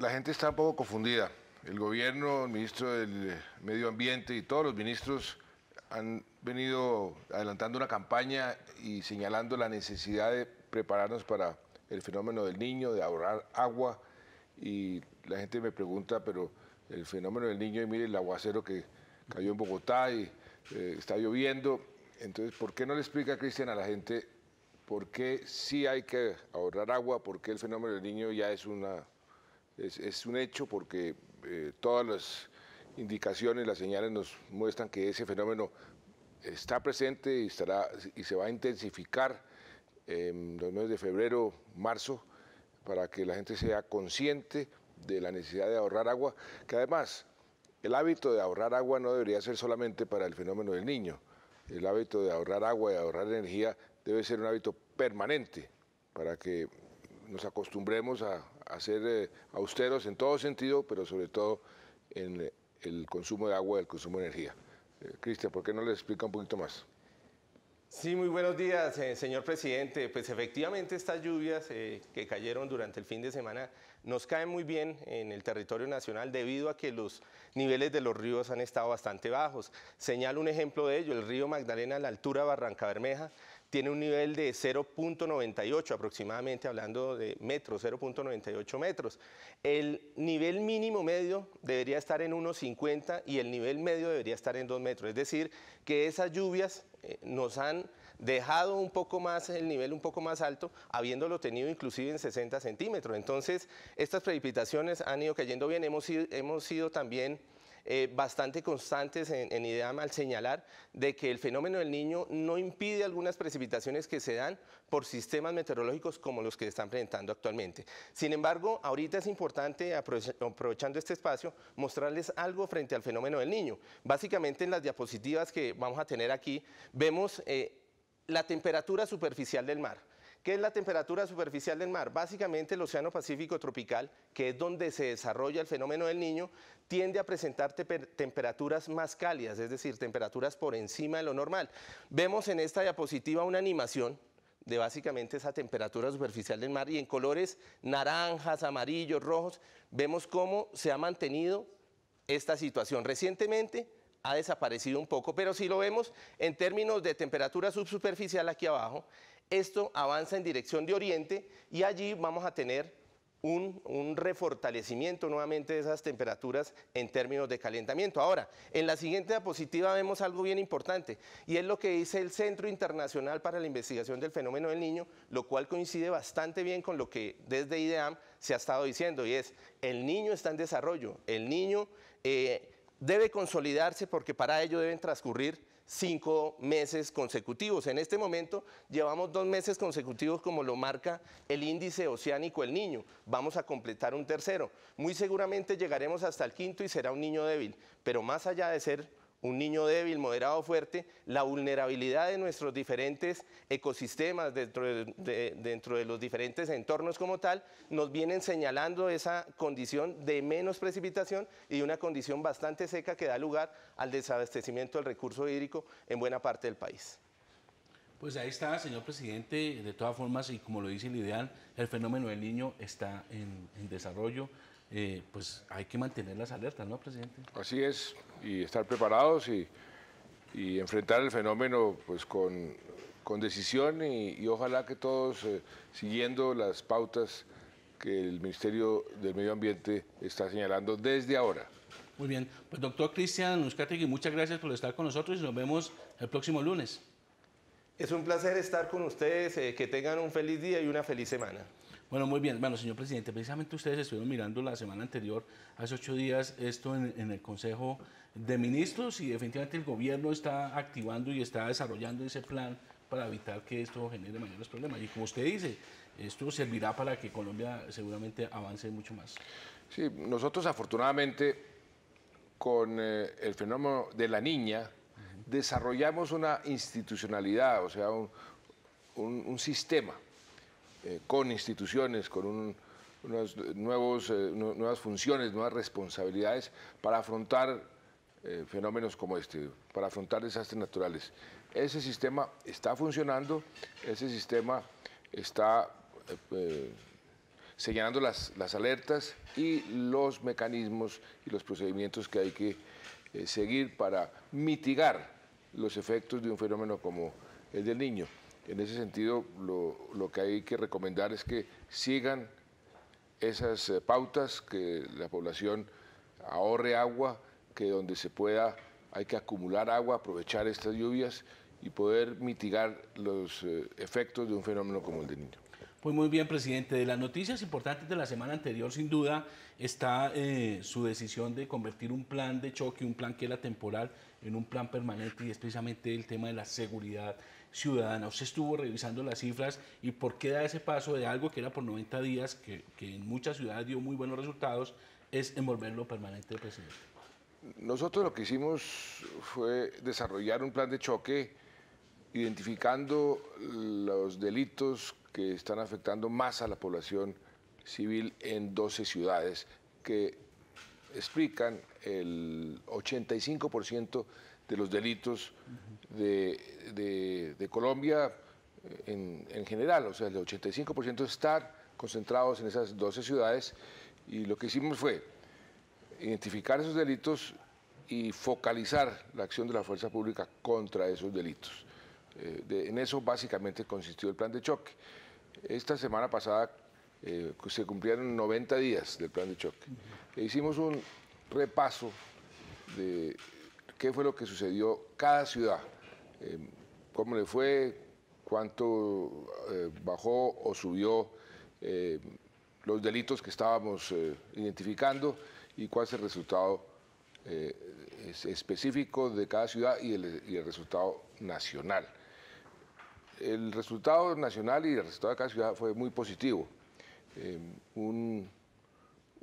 La gente está un poco confundida. El gobierno, el ministro del Medio Ambiente y todos los ministros han venido adelantando una campaña y señalando la necesidad de prepararnos para el fenómeno del niño, de ahorrar agua. Y la gente me pregunta, pero el fenómeno del niño, y mire el aguacero que cayó en Bogotá y eh, está lloviendo. Entonces, ¿por qué no le explica, Cristian, a la gente por qué sí hay que ahorrar agua? ¿Por qué el fenómeno del niño ya es, una, es, un hecho? Porque eh, todas las indicaciones, las señales nos muestran que ese fenómeno está presente y, estará, y se va a intensificar en em, los meses de febrero, marzo, para que la gente sea consciente de la necesidad de ahorrar agua, que además el hábito de ahorrar agua no debería ser solamente para el fenómeno del niño. El hábito de ahorrar agua y ahorrar energía debe ser un hábito permanente para que nos acostumbremos a, ser eh, austeros en todo sentido, pero sobre todo en eh, el consumo de agua y el consumo de energía. Eh, Cristian, ¿por qué no le explica un poquito más? Sí, muy buenos días, eh, señor presidente. Pues efectivamente estas lluvias eh, que cayeron durante el fin de semana nos caen muy bien en el territorio nacional debido a que los niveles de los ríos han estado bastante bajos. Señalo un ejemplo de ello, el río Magdalena a la altura de Barranca Bermeja tiene un nivel de 0.98 aproximadamente, hablando de metros, 0.98 metros. El nivel mínimo medio debería estar en 1.50 y el nivel medio debería estar en 2 metros. Es decir, que esas lluvias eh, nos han dejado un poco más el nivel un poco más alto, habiéndolo tenido inclusive en 60 centímetros. Entonces, estas precipitaciones han ido cayendo bien. Hemos, hemos sido también eh, bastante constantes en, en al señalar de que el fenómeno del niño no impide algunas precipitaciones que se dan por sistemas meteorológicos como los que están presentando actualmente. Sin embargo, ahorita es importante, aprovechando este espacio, mostrarles algo frente al fenómeno del niño. Básicamente en las diapositivas que vamos a tener aquí, vemos... Eh, la temperatura superficial del mar. ¿Qué es la temperatura superficial del mar? Básicamente el Océano Pacífico Tropical, que es donde se desarrolla el fenómeno del niño, tiende a presentar temperaturas más cálidas, es decir, temperaturas por encima de lo normal. Vemos en esta diapositiva una animación de básicamente esa temperatura superficial del mar y en colores naranjas, amarillos, rojos, vemos cómo se ha mantenido esta situación. Recientemente ha desaparecido un poco, pero si lo vemos en términos de temperatura subsuperficial aquí abajo, esto avanza en dirección de oriente y allí vamos a tener un, refortalecimiento nuevamente de esas temperaturas en términos de calentamiento. Ahora, en la siguiente diapositiva vemos algo bien importante y es lo que dice el Centro Internacional para la Investigación del Fenómeno del Niño, lo cual coincide bastante bien con lo que desde IDEAM se ha estado diciendo y es el niño está en desarrollo, el niño eh, debe consolidarse porque para ello deben transcurrir cinco meses consecutivos. En este momento llevamos dos meses consecutivos como lo marca el índice oceánico El Niño. Vamos a completar un tercero. Muy seguramente llegaremos hasta el quinto y será un niño débil, pero más allá de ser un niño débil, moderado, fuerte, la vulnerabilidad de nuestros diferentes ecosistemas, dentro de, los diferentes entornos como tal, nos vienen señalando esa condición de menos precipitación y una condición bastante seca que da lugar al desabastecimiento del recurso hídrico en buena parte del país. Pues ahí está, señor presidente. De todas formas, y como lo dice el ideal, el fenómeno del niño está en desarrollo. Eh, pues hay que mantener las alertas, ¿no, presidente? Así es, y estar preparados y, enfrentar el fenómeno pues con, con decisión y, ojalá que todos eh, siguiendo las pautas que el Ministerio del Medio Ambiente está señalando desde ahora. Muy bien, pues doctor Cristian Uzcategui, muchas gracias por estar con nosotros y nos vemos el próximo lunes. Es un placer estar con ustedes, eh, que tengan un feliz día y una feliz semana. Bueno, muy bien. Bueno, señor presidente, precisamente ustedes estuvieron mirando la semana anterior, hace ocho días, esto en, el Consejo de Ministros y definitivamente el gobierno está activando y está desarrollando ese plan para evitar que esto genere mayores problemas. Y como usted dice, esto servirá para que Colombia seguramente avance mucho más. Sí, nosotros afortunadamente con eh, el fenómeno de la niña desarrollamos una institucionalidad, o sea, un, un sistema eh, con instituciones, con nuevos, eh, nuevas funciones, nuevas responsabilidades para afrontar eh, fenómenos como este, para afrontar desastres naturales. Ese sistema está funcionando, ese sistema está señalando las, alertas y los mecanismos y los procedimientos que hay que seguir para mitigar los efectos de un fenómeno como el del niño. En ese sentido, lo, que hay que recomendar es que sigan esas eh, pautas, que la población ahorre agua, que donde se pueda hay que acumular agua, aprovechar estas lluvias y poder mitigar los eh, efectos de un fenómeno como el de niño. Pues muy bien, presidente. De las noticias importantes de la semana anterior, sin duda, está eh, su decisión de convertir un plan de choque, un plan que era temporal, en un plan permanente y es precisamente el tema de la seguridad ciudadana. Usted estuvo revisando las cifras y por qué da ese paso de algo que era por 90 días, que, que en muchas ciudades dio muy buenos resultados, es envolverlo permanente presidente. Nosotros lo que hicimos fue desarrollar un plan de choque identificando los delitos que están afectando más a la población civil en 12 ciudades que explican el 85% de los delitos de, Colombia eh, en, general, o sea, el 85% estar concentrados en esas 12 ciudades y lo que hicimos fue identificar esos delitos y focalizar la acción de la fuerza pública contra esos delitos. Eh, en eso básicamente consistió el plan de choque. Esta semana pasada eh, se cumplieron 90 días del plan de choque. E hicimos un, repaso de qué fue lo que sucedió cada ciudad, em, cómo le fue, cuánto eh, bajó o subió em, los delitos que estábamos eh, identificando y cuál es el resultado eh, específico de cada ciudad y el, y el, resultado nacional. El resultado nacional y el resultado de cada ciudad fue muy positivo. Em, un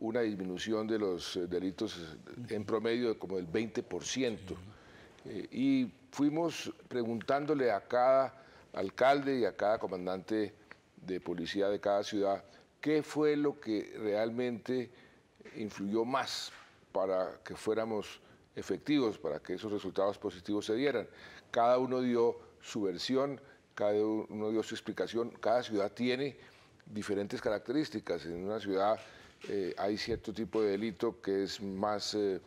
una disminución de los eh, delitos eh, en promedio de como del 20%. Eh, y fuimos preguntándole a cada alcalde y a cada comandante de policía de cada ciudad qué fue lo que realmente influyó más para que fuéramos efectivos, para que esos resultados positivos se dieran. Cada uno dio su versión, cada uno dio su explicación, cada ciudad tiene diferentes características. En una ciudad eh, hay cierto tipo de delito que es más eh,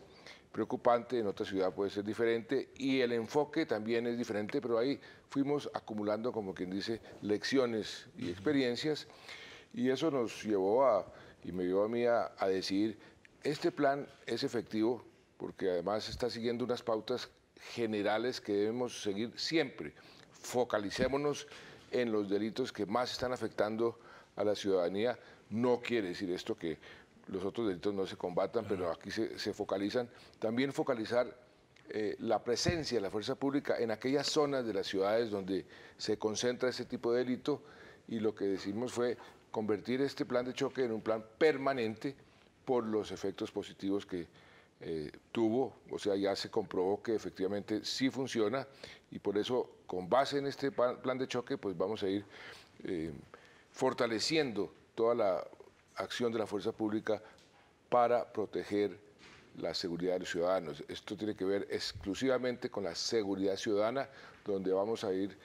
preocupante, en otra ciudad puede ser diferente y el enfoque también es diferente, pero ahí fuimos acumulando, como quien dice, lecciones y experiencias y eso nos llevó a, y me llevó a mí a, a decir, este plan es efectivo porque además está siguiendo unas pautas generales que debemos seguir siempre. Focalicémonos en los delitos que más están afectando a la ciudadanía, no quiere decir esto que los otros delitos no se combatan, pero aquí se, focalizan. También focalizar eh, la presencia de la fuerza pública en aquellas zonas de las ciudades donde se concentra ese tipo de delito y lo que decimos fue convertir este plan de choque en un plan permanente por los efectos positivos que eh, tuvo, o sea, ya se comprobó que efectivamente sí funciona y por eso con base en este plan de choque pues vamos a ir eh, fortaleciendo toda la acción de la fuerza pública para proteger la seguridad de los ciudadanos. Esto tiene que ver exclusivamente con la seguridad ciudadana, donde vamos a ir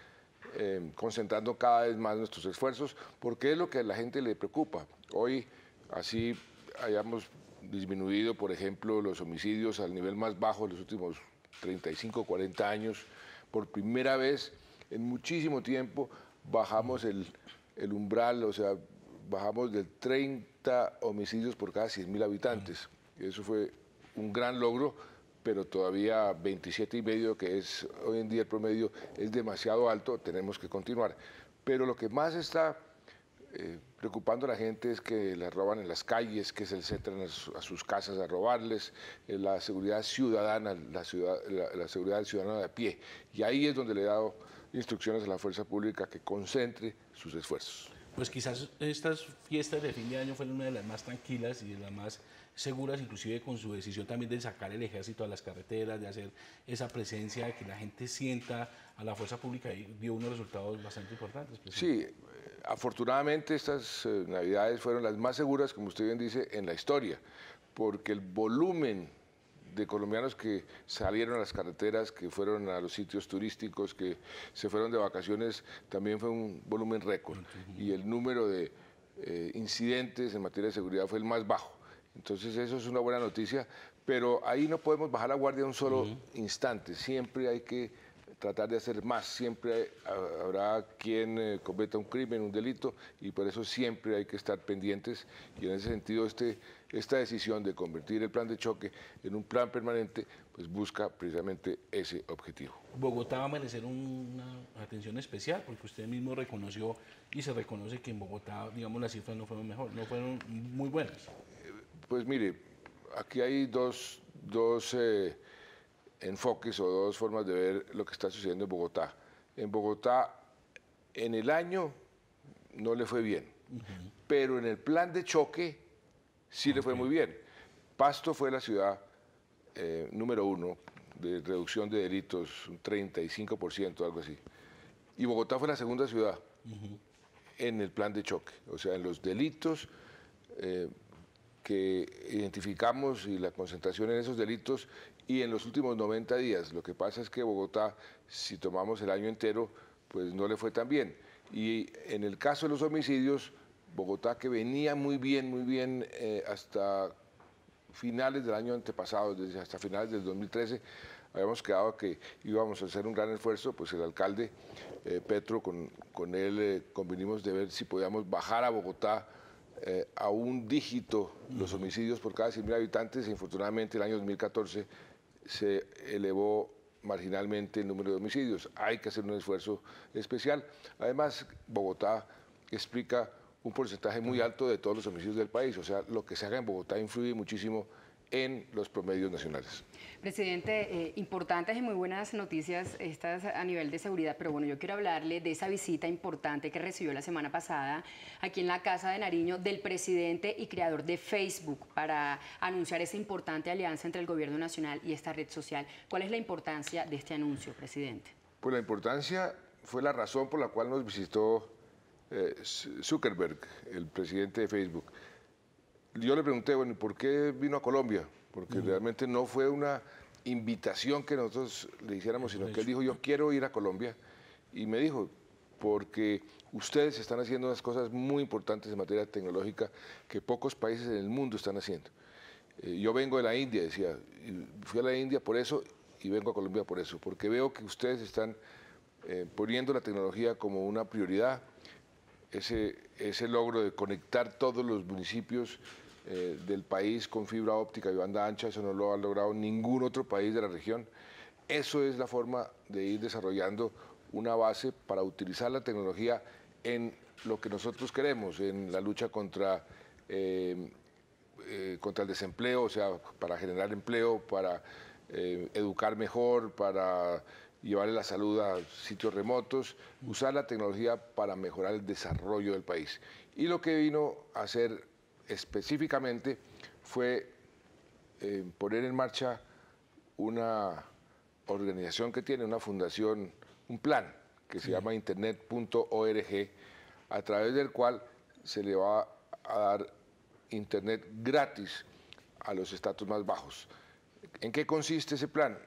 eh, concentrando cada vez más nuestros esfuerzos, porque es lo que a la gente le preocupa. Hoy, así hayamos disminuido, por ejemplo, los homicidios al nivel más bajo en los últimos 35, 40 años, por primera vez en muchísimo tiempo bajamos el, el umbral, o sea, bajamos del 30 homicidios por cada 100.000 habitantes. Eso fue un gran logro, pero todavía 27 y medio, que es hoy en día el promedio, es demasiado alto, tenemos que continuar. Pero lo que más está eh, preocupando a la gente es que la roban en las calles, que se les entran a, sus casas a robarles, eh, la seguridad ciudadana, la, ciudad, la, seguridad ciudadana de pie. Y ahí es donde le he dado instrucciones a la fuerza pública que concentre sus esfuerzos pues quizás estas fiestas de fin de año fueron una de las más tranquilas y de las más seguras, inclusive con su decisión también de sacar el ejército a las carreteras, de hacer esa presencia, de que la gente sienta a la fuerza pública y dio unos resultados bastante importantes. Pues, sí, eh, afortunadamente estas eh, navidades fueron las más seguras, como usted bien dice, en la historia, porque el volumen de colombianos que salieron a las carreteras, que fueron a los sitios turísticos, que se fueron de vacaciones, también fue un volumen récord. Y el número de eh, incidentes en materia de seguridad fue el más bajo. Entonces eso es una buena noticia, pero ahí no podemos bajar la guardia un solo instante, siempre hay que tratar de hacer más, siempre habrá quien eh, cometa un crimen, un delito, y por eso siempre hay que estar pendientes, y en ese sentido este esta decisión de convertir el plan de choque en un plan permanente, pues busca precisamente ese objetivo. Bogotá va a merecer una atención especial porque usted mismo reconoció y se reconoce que en Bogotá, digamos, las cifras no fueron mejor, no fueron muy buenas. Pues mire, aquí hay dos, eh, enfoques o dos formas de ver lo que está sucediendo en Bogotá. En Bogotá, en el año no le fue bien, pero en el plan de choque sí le fue muy bien. Pasto fue la ciudad eh, número uno de reducción de delitos, un 35%, algo así. Y Bogotá fue la segunda ciudad en el plan de choque, o sea, en los delitos eh, que identificamos y la concentración en esos delitos y en los últimos 90 días. Lo que pasa es que Bogotá, si tomamos el año entero, pues no le fue tan bien. Y en el caso de los homicidios, Bogotá que venía muy bien, muy bien eh, hasta finales del año antepasado, desde hasta finales del 2013, habíamos quedado que íbamos a hacer un gran esfuerzo, pues el alcalde eh, Petro, con, él eh, convenimos de ver si podíamos bajar a Bogotá a un dígito los homicidios por cada 100.000 habitantes, infortunadamente el año 2014 se elevó marginalmente el número de homicidios. Hay que hacer un esfuerzo especial. Además, Bogotá explica un porcentaje muy alto de todos los homicidios del país. O sea, lo que se haga en Bogotá influye muchísimo en los promedios nacionales. Presidente, eh, importantes y muy buenas noticias estas a nivel de seguridad, pero bueno, yo quiero hablarle de esa visita importante que recibió la semana pasada aquí en la Casa de Nariño del presidente y creador de Facebook para anunciar esa importante alianza entre el gobierno nacional y esta red social. ¿Cuál es la importancia de este anuncio, presidente? Pues la importancia fue la razón por la cual nos visitó eh, Zuckerberg, el presidente de Facebook, yo le pregunté, bueno, ¿por qué vino a Colombia? Porque realmente no fue una invitación que nosotros le hiciéramos, sino que él dijo, yo quiero ir a Colombia. Y me dijo, porque ustedes están haciendo unas cosas muy importantes en materia tecnológica que pocos países en el mundo están haciendo. Eh, yo vengo de la India, decía, fui a la India por eso y vengo a Colombia por eso, porque veo que ustedes están eh, poniendo la tecnología como una prioridad ese, logro de conectar todos los municipios eh, del país con fibra óptica y banda ancha, eso no lo ha logrado ningún otro país de la región. Eso es la forma de ir desarrollando una base para utilizar la tecnología en lo que nosotros queremos, en la lucha contra, em, eh, contra el desempleo, o sea, para generar empleo, para eh, educar mejor, para llevar la salud a sitios remotos, usar la tecnología para mejorar el desarrollo del país. Y lo que vino a hacer específicamente fue eh, poner en marcha una organización que tiene, una fundación, un plan que se llama internet.org, a través del cual se le va a dar internet gratis a los estatus más bajos. ¿En qué consiste ese plan?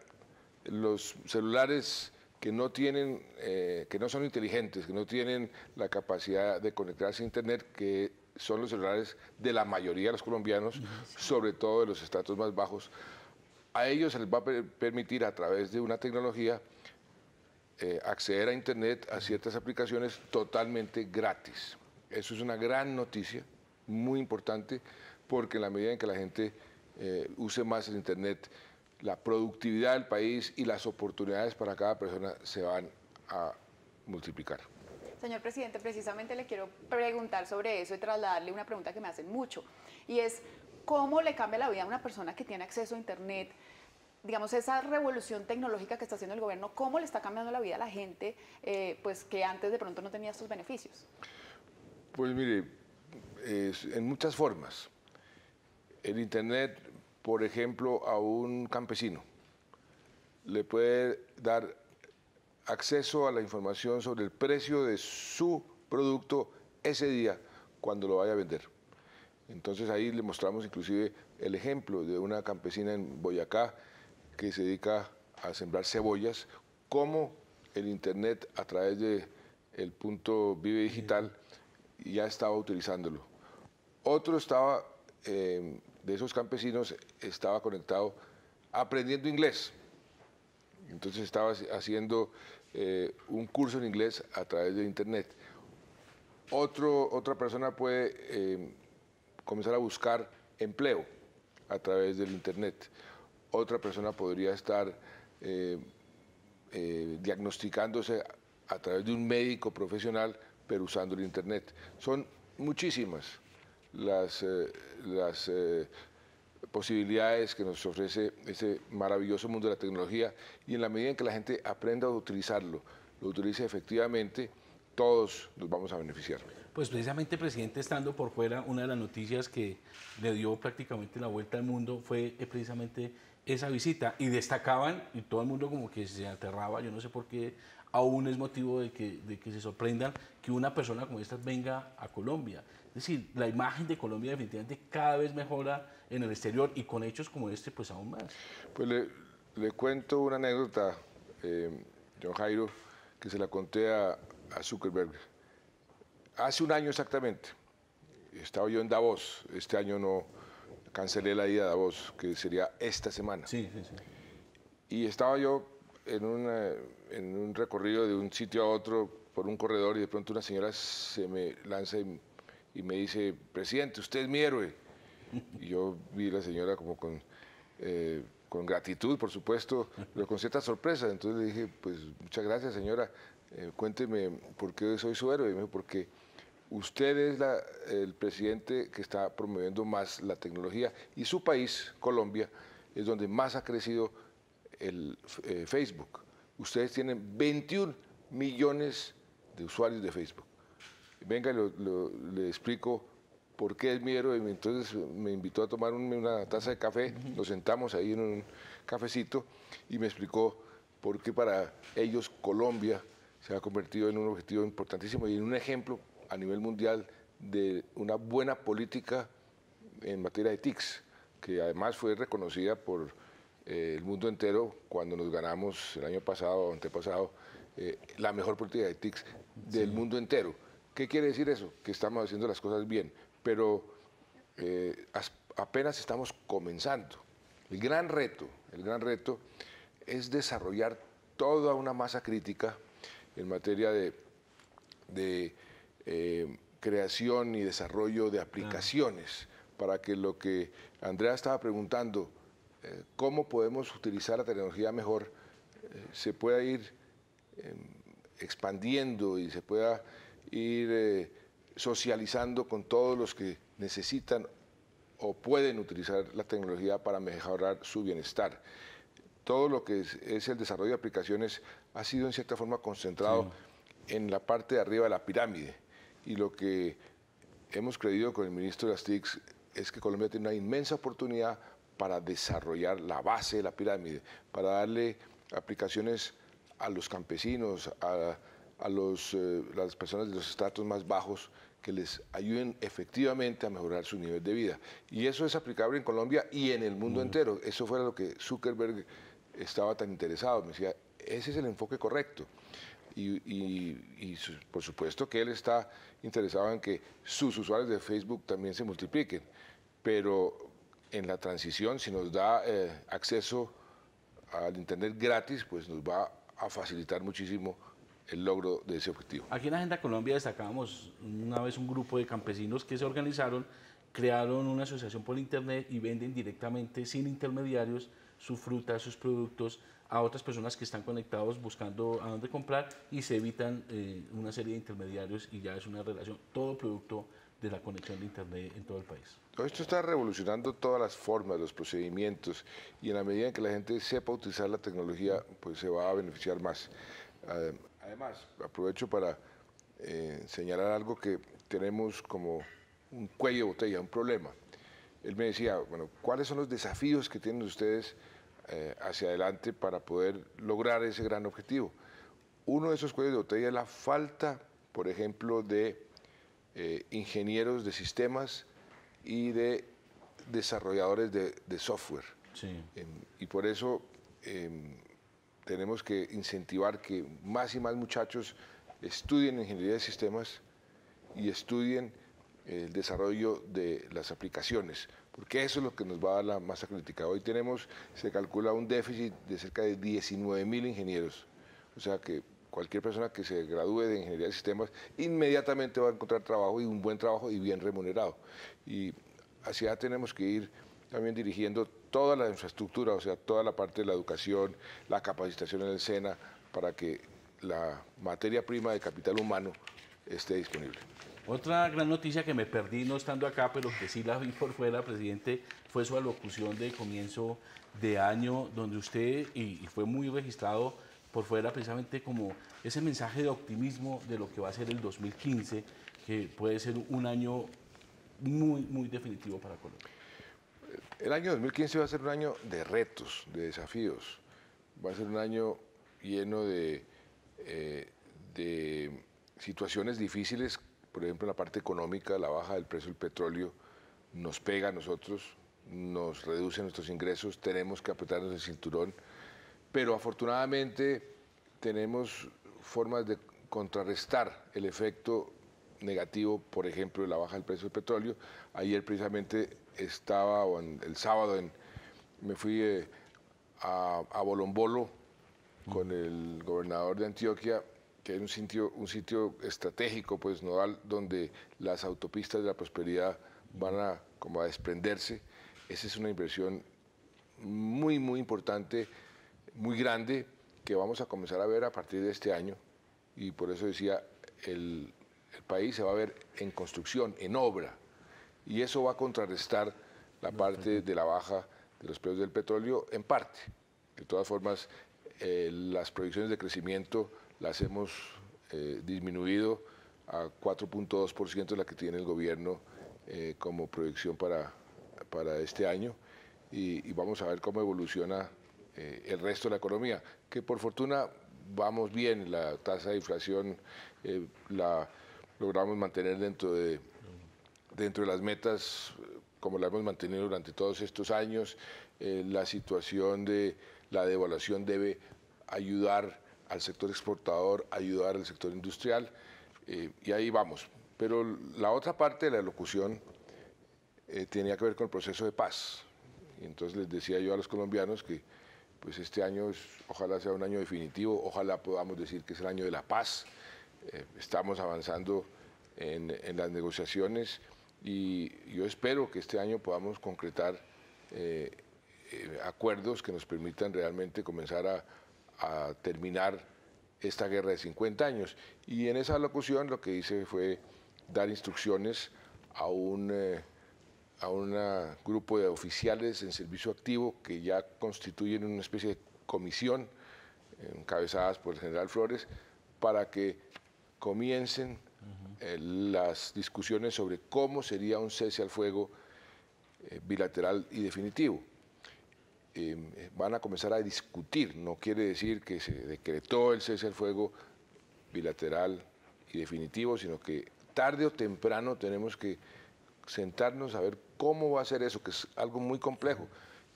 los celulares que no tienen, eh, que no son inteligentes, que no tienen la capacidad de conectarse a internet, que son los celulares de la mayoría de los colombianos, sobre todo de los estratos más bajos. A ellos se les va a permitir a través de una tecnología eh, acceder a Internet a ciertas aplicaciones totalmente gratis. Eso es una gran noticia, muy importante, porque en la medida en que la gente eh, use más el Internet, la productividad del país y las oportunidades para cada persona se van a multiplicar. Señor presidente, precisamente le quiero preguntar sobre eso y trasladarle una pregunta que me hacen mucho, y es cómo le cambia la vida a una persona que tiene acceso a Internet, digamos, esa revolución tecnológica que está haciendo el gobierno, cómo le está cambiando la vida a la gente eh, pues que antes de pronto no tenía estos beneficios. Pues mire, en muchas formas. El Internet por ejemplo, a un campesino. Le puede dar acceso a la información sobre el precio de su producto ese día cuando lo vaya a vender. Entonces ahí le mostramos inclusive el ejemplo de una campesina en Boyacá que se dedica a sembrar cebollas, cómo el Internet a través de punto Vive Digital ya estaba utilizándolo. Otro estaba eh, de esos campesinos estaba conectado aprendiendo inglés. Entonces estaba haciendo eh, un curso en inglés a través del internet. otra persona puede eh, comenzar a buscar empleo a través del internet. Otra persona podría estar eh, diagnosticándose a través de un médico profesional, pero usando el internet. Son muchísimas las, eh, las eh, posibilidades que nos ofrece ese maravilloso mundo de la tecnología y en la medida en que la gente aprenda a utilizarlo, lo utilice efectivamente, todos nos vamos a beneficiar. Pues precisamente, presidente, estando por fuera, una de las noticias que le dio prácticamente la vuelta al mundo fue eh, precisamente esa visita y destacaban, y todo el mundo como que se aterraba, yo no sé por qué, aún es motivo de que, que se sorprendan que una persona como esta venga a Colombia. Es decir, la imagen de Colombia definitivamente cada vez mejora en el exterior y con hechos como este, pues aún más. Pues le, cuento una anécdota, John eh, Jairo, que se la conté a, a Zuckerberg. Hace un año exactamente, estaba yo en Davos, este año no cancelé la ida a Davos, que sería esta semana. Sí, sí, sí. Y estaba yo en, un recorrido de un sitio a otro por un corredor y de pronto una señora se me lanza y, me dice, presidente, usted es mi héroe. Y yo vi a la señora como con, eh, con gratitud, por supuesto, pero con cierta sorpresa. Entonces le dije, pues muchas gracias señora, eh, cuénteme por qué soy su héroe. Y me dijo, porque usted es la, el presidente que está promoviendo más la tecnología y su país, Colombia, es donde más ha crecido el eh, Facebook. Ustedes tienen 21 millones de usuarios de Facebook. Venga, le explico por qué es mi Entonces me invitó a tomar una taza de café, nos sentamos ahí en un cafecito y me explicó por qué para ellos Colombia se ha convertido en un objetivo importantísimo y en un ejemplo a nivel mundial de una buena política en materia de TICs, que además fue reconocida por eh, el mundo entero cuando nos ganamos el año pasado, o antepasado, eh, la mejor política de TICS del mundo entero. ¿Qué quiere decir eso? Que estamos haciendo las cosas bien, pero eh, apenas estamos comenzando. El gran reto, el gran reto es desarrollar toda una masa crítica en materia de, de creación y desarrollo de aplicaciones para que lo que Andrea estaba preguntando, eh, cómo podemos utilizar la tecnología mejor, eh, se pueda ir em, expandiendo y se pueda ir eh, socializando con todos los que necesitan o pueden utilizar la tecnología para mejorar su bienestar. Todo lo que es, el desarrollo de aplicaciones ha sido en cierta forma concentrado en la parte de arriba de la pirámide. Y lo que hemos creído con el ministro de las TICs es que Colombia tiene una inmensa oportunidad para desarrollar la base de la pirámide, para darle aplicaciones a los campesinos, a, a los, eh, las personas de los estratos más bajos que les ayuden efectivamente a mejorar su nivel de vida. Y eso es aplicable en Colombia y en el mundo entero. Eso fuera lo que Zuckerberg estaba tan interesado. Me decía, ese es el enfoque correcto. Y, por supuesto que él está interesado en que sus usuarios de Facebook también se multipliquen. Pero en la transición, si nos da eh, acceso al Internet gratis, pues nos va a facilitar muchísimo el logro de ese objetivo. Aquí en Agenda Colombia destacamos una vez un grupo de campesinos que se organizaron, crearon una asociación por Internet y venden directamente, sin intermediarios, sus fruta, sus productos a otras personas que están conectados buscando a dónde comprar y se evitan eh, una serie de intermediarios y ya es una relación, todo producto de la conexión de Internet en todo el país. Esto está revolucionando todas las formas, los procedimientos, y en la medida en que la gente sepa utilizar la tecnología, pues se va a beneficiar más. Además, aprovecho para eh, señalar algo que tenemos como un cuello de botella, un problema. Él me decía, bueno, ¿cuáles son los desafíos que tienen ustedes eh, hacia adelante para poder lograr ese gran objetivo? Uno de esos cuellos de botella es la falta, por ejemplo, de eh, ingenieros de sistemas y de desarrolladores de, software. y por eso em, tenemos que incentivar que más y más muchachos estudien ingeniería de sistemas y estudien el desarrollo de las aplicaciones, porque eso es lo que nos va a dar la masa crítica. Hoy tenemos, se calcula un déficit de cerca de 19 mil ingenieros, o sea que cualquier persona que se gradúe de ingeniería de sistemas inmediatamente va a encontrar trabajo y un buen trabajo y bien remunerado. Y hacia allá tenemos que ir también dirigiendo toda la infraestructura, o sea, toda la parte de la educación, la capacitación en el SENA, para que la materia prima de capital humano esté disponible. Otra gran noticia que me perdí no estando acá, pero que sí la vi por fuera, presidente, fue su alocución de comienzo de año, donde usted, y fue muy registrado, por fuera precisamente como ese mensaje de optimismo de lo que va a ser el 2015, que puede ser un año muy, muy definitivo para Colombia. El año 2015 va a ser un año de retos, de desafíos, va a ser un año lleno de, eh, de situaciones difíciles, por ejemplo, en la parte económica, la baja del precio del petróleo nos pega a nosotros, nos reduce nuestros ingresos, tenemos que apretarnos el cinturón pero afortunadamente tenemos formas de contrarrestar el efecto negativo, por ejemplo, de la baja del precio del petróleo. Ayer precisamente estaba, o el sábado, me fui eh, a, a, Bolombolo con el gobernador de Antioquia, que es un sitio, un sitio estratégico, pues nodal, donde las autopistas de la prosperidad van a, como a desprenderse. Esa es una inversión muy, muy importante muy grande que vamos a comenzar a ver a partir de este año. Y por eso decía, el, país se va a ver en construcción, en obra. Y eso va a contrarrestar la parte de la baja de los precios del petróleo en parte. De todas formas, eh, las proyecciones de crecimiento las hemos eh, disminuido a 4.2% la que tiene el gobierno eh, como proyección para, este año y vamos a ver cómo evoluciona eh, el resto de la economía, que por fortuna vamos bien, la tasa de inflación eh, la logramos mantener dentro de, dentro de las metas eh, como la hemos mantenido durante todos estos años, la situación de la devaluación debe ayudar al sector exportador, ayudar al sector industrial, y ahí vamos. Pero la otra parte de la locución tenía que ver con el proceso de paz. Y entonces les decía yo a los colombianos que pues este año ojalá sea un año definitivo, ojalá podamos decir que es el año de la paz. Eh, estamos avanzando en, las negociaciones y yo espero que este año podamos concretar eh, eh, acuerdos que nos permitan realmente comenzar a, a, terminar esta guerra de 50 años. Y en esa locución lo que hice fue dar instrucciones a un a un grupo de oficiales en servicio activo que ya constituyen una especie de comisión encabezadas por el general Flores para que comiencen eh, las discusiones sobre cómo sería un cese al fuego eh, bilateral y definitivo. Em, eh, van a comenzar a discutir, no quiere decir que se decretó el cese al fuego bilateral y definitivo, sino que tarde o temprano tenemos que sentarnos a ver cómo va a ser eso, que es algo muy complejo.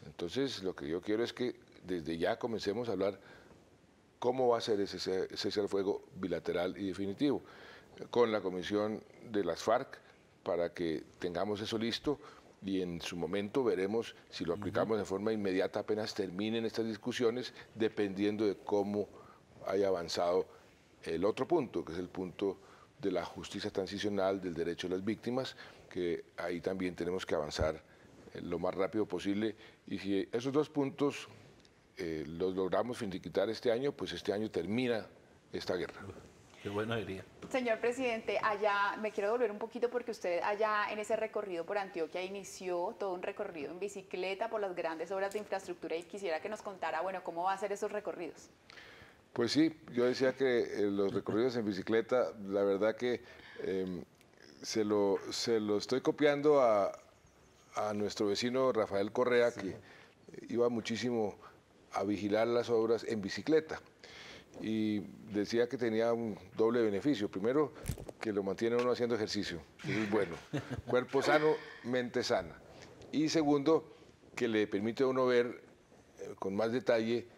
Entonces, lo que yo quiero es que desde ya comencemos a hablar cómo va a ser ese cese al fuego bilateral y definitivo con la comisión de las FARC para que tengamos eso listo y en su momento veremos si lo aplicamos de forma inmediata apenas terminen estas discusiones, dependiendo de cómo haya avanzado el otro punto, que es el punto de la justicia transicional, del derecho de las víctimas, que ahí también tenemos que avanzar eh, lo más rápido posible. Y si esos dos puntos eh, los logramos finiquitar este año, pues este año termina esta guerra. Qué bueno diría. Señor presidente, allá me quiero volver un poquito porque usted allá en ese recorrido por Antioquia inició todo un recorrido en bicicleta por las grandes obras de infraestructura y quisiera que nos contara, bueno, cómo va a ser esos recorridos. Pues sí, yo decía que eh, los recorridos en bicicleta, la verdad que em, se lo, estoy copiando a, nuestro vecino Rafael Correa, que iba muchísimo a vigilar las obras en bicicleta. Y decía que tenía un doble beneficio. Primero, que lo mantiene uno haciendo ejercicio. es bueno. Cuerpo sano, mente sana. Y segundo, que le permite a uno ver eh, con más detalle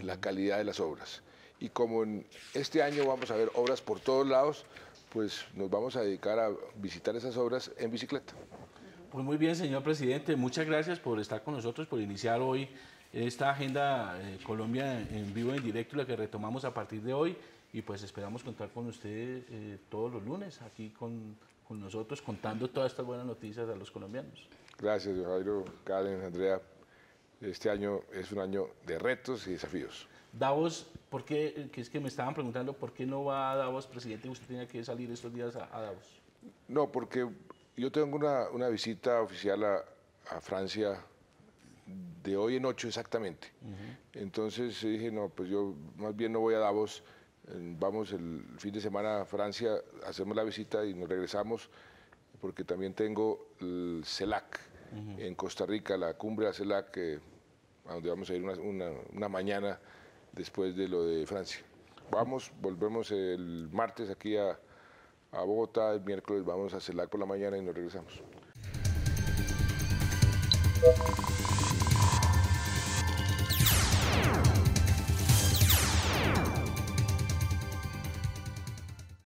la calidad de las obras. Y como en este año vamos a ver obras por todos lados, pues nos vamos a dedicar a visitar esas obras en bicicleta. Pues muy bien, señor presidente, muchas gracias por estar con nosotros, por iniciar hoy esta agenda eh, Colombia en vivo, en directo, la que retomamos a partir de hoy y pues esperamos contar con usted eh, todos los lunes aquí con, nosotros contando todas estas buenas noticias a los colombianos. Gracias, Jairo, Karen, Andrea. Este año es un año de retos y desafíos. Davos ¿Por qué? Eh, es que me estaban preguntando por qué no va a Davos, presidente, usted tenía que salir estos días a, Davos. No, porque yo tengo una, visita oficial a, Francia de hoy en ocho exactamente. Entonces dije, no, pues yo más bien no voy a Davos, eh, vamos el fin de semana a Francia, hacemos la visita y nos regresamos, porque también tengo el CELAC en Costa Rica, la cumbre de CELAC, a donde vamos a ir una, una mañana después de lo de Francia. Vamos, volvemos el martes aquí a, Bogotá, el miércoles vamos a CELAC por la mañana y nos regresamos.